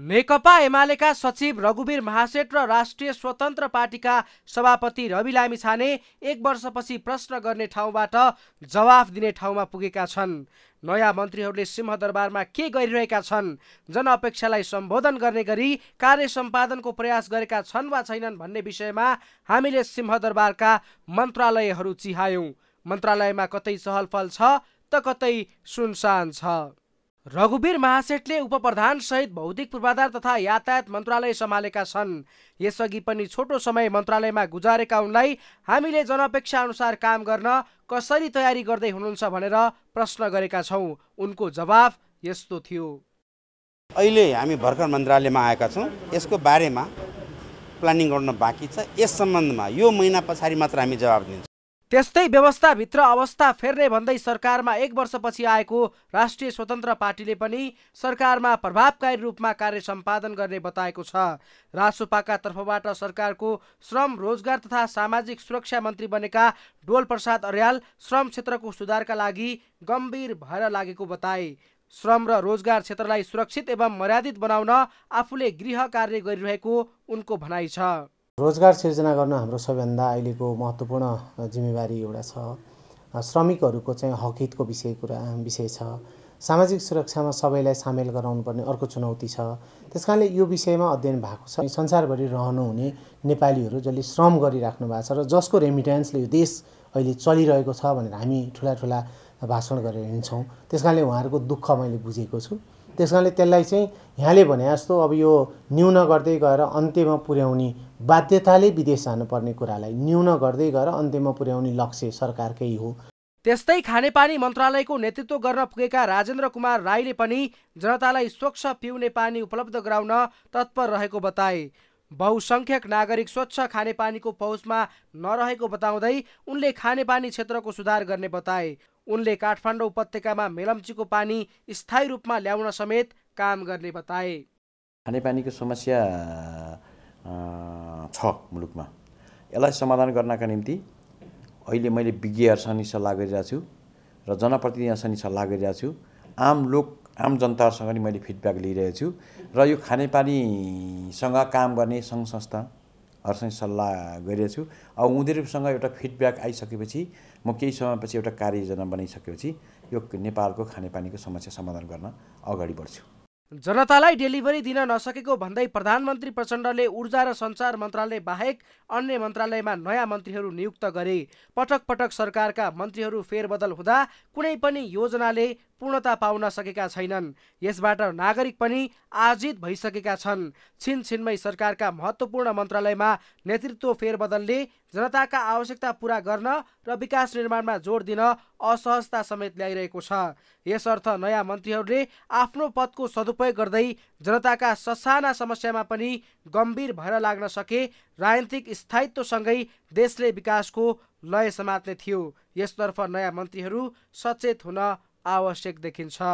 नेकपा एमालेका सचिव रघुवीर महासेठ र राष्ट्रिय स्वतन्त्र पार्टीका सभापति रवि लामी छाने एक वर्षपछि प्रश्न गर्ने ठाउँबाट जवाफ दिने ठाउँमा पुगेका छन् नयाँ मन्त्रीहरूले सिंहदरबारमा के गरिरहेका छन् जनअपेक्षालाई सम्बोधन गर्ने गरी कार्य सम्पादनको प्रयास गरेका छन् वा छैनन् भन्ने विषयमा हामीले सिंहदरबारका मन्त्रालयहरू चिहायौँ मन्त्रालयमा कतै सहलफल छ त कतै सुनसान छ रघुवीर महासेठले उपप्रधानसहित भौतिक पूर्वाधार तथा यातायात मन्त्रालय सम्हालेका छन् यसअघि पनि छोटो समय मन्त्रालयमा गुजारेका उनलाई हामीले जनअपेक्षा अनुसार काम गर्न कसरी तयारी गर्दै हुनुहुन्छ भनेर प्रश्न गरेका छौँ उनको जवाफ यस्तो थियो अहिले हामी भर्खर मन्त्रालयमा आएका छौँ यसको बारेमा प्लानिङ गर्न बाँकी छ यस सम्बन्धमा यो महिना पछाडि मात्र हामी जवाब दिन्छौँ त्यस्तै व्यवस्थाभित्र अवस्था फेर्ने भन्दै सरकारमा एक वर्षपछि आएको राष्ट्रिय स्वतन्त्र पार्टीले पनि सरकारमा प्रभावकारी रूपमा कार्य सम्पादन गर्ने बताएको छ रासोपाका तर्फबाट सरकारको श्रम रोजगार तथा सामाजिक सुरक्षा मन्त्री बनेका डोलप्रसाद अर्याल श्रम क्षेत्रको सुधारका लागि गम्भीर भएर लागेको बताए श्रम र रोजगार क्षेत्रलाई सुरक्षित एवं मर्यादित बनाउन आफूले गृह कार्य गरिरहेको उनको भनाइ छ रोजगार सिर्जना गर्न हाम्रो सबैभन्दा अहिलेको महत्त्वपूर्ण जिम्मेवारी एउटा छ श्रमिकहरूको चाहिँ हकितको विषय कुरा विषय छ सामाजिक सुरक्षामा सबैलाई सामेल गराउनुपर्ने अर्को चुनौती छ त्यस कारणले यो विषयमा अध्ययन भएको छ संसारभरि रहनुहुने नेपालीहरू जसले श्रम गरिराख्नु भएको छ र जसको रेमिटेन्सले यो देश अहिले चलिरहेको छ भनेर हामी ठुला ठुला भाषण गरेर हिँड्छौँ त्यस कारणले उहाँहरूको दुःख मैले बुझेको छु त्यस कारणले त्यसलाई चाहिँ यहाँले भने जस्तो अब यो न्यून गर्दै गएर अन्त्यमा पुर्याउने बाध्यताले विदेश जानुपर्ने कुरालाई न्यून गर्दै गएर अन्त्यमा पुर्याउने लक्ष्य सरकारकै हो त्यस्तै खानेपानी मन्त्रालयको नेतृत्व गर्न पुगेका राजेन्द्र कुमार राईले पनि जनतालाई स्वच्छ पिउने पानी उपलब्ध गराउन तत्पर रहेको बताए बहुसङ्ख्यक नागरिक स्वच्छ खानेपानीको पहुँचमा नरहेको बताउँदै उनले खानेपानी क्षेत्रको सुधार गर्ने बताए उनले काठमाडौँ उपत्यकामा मेलम्चीको पानी स्थायी रूपमा ल्याउन समेत काम गर्ने बताए खानेपानीको समस्या छ मुलुकमा यसलाई समाधान गर्नका निम्ति अहिले मैले विज्ञहरूसँग सल्लाह गरिरहेको छु र जनप्रतिनिधिहरूसँग सल्लाह गरिरहेको छु आम लोक आम जनताहरूसँग पनि मैले फिडब्याक लिइरहेको छु र यो खानेपानीसँग काम गर्ने सङ्घ संस्थाहरूसँग सल्लाह गरिरहेको छु अब उनीहरूसँग एउटा फिडब्याक आइसकेपछि म केही समयपछि एउटा कार्ययोजना बनाइसकेपछि यो नेपालको खानेपानीको समस्या समाधान गर्न अगाडि बढ्छु जनतालाई डेलिभरी दिन नसकेको भन्दै प्रधानमन्त्री प्रचण्डले ऊर्जा र सञ्चार मन्त्रालय बाहेक अन्य मन्त्रालयमा नयाँ मन्त्रीहरू नियुक्त गरे पटक पटक सरकारका मन्त्रीहरू फेरबदल हुँदा कुनै पनि योजनाले पूर्णता पाउन सकेका छैनन् यसबाट नागरिक पनि आजित भइसकेका छन् छिनछिनमै सरकारका महत्त्वपूर्ण मन्त्रालयमा नेतृत्व फेरबदलले जनताका आवश्यकता पुरा गर्न र विकास निर्माणमा जोड दिन असहजता समेत ल्याइरहेको छ यसर्थ नयाँ मन्त्रीहरूले आफ्नो पदको सदुपयोग गर्दै जनताका ससाना समस्यामा पनि गम्भीर भएर लाग्न सके राजनीतिक स्थायित्वसँगै देशले विकासको लय समात्ने थियो यसतर्फ नयाँ मन्त्रीहरू सचेत हुन आवश्यक देखिन्छ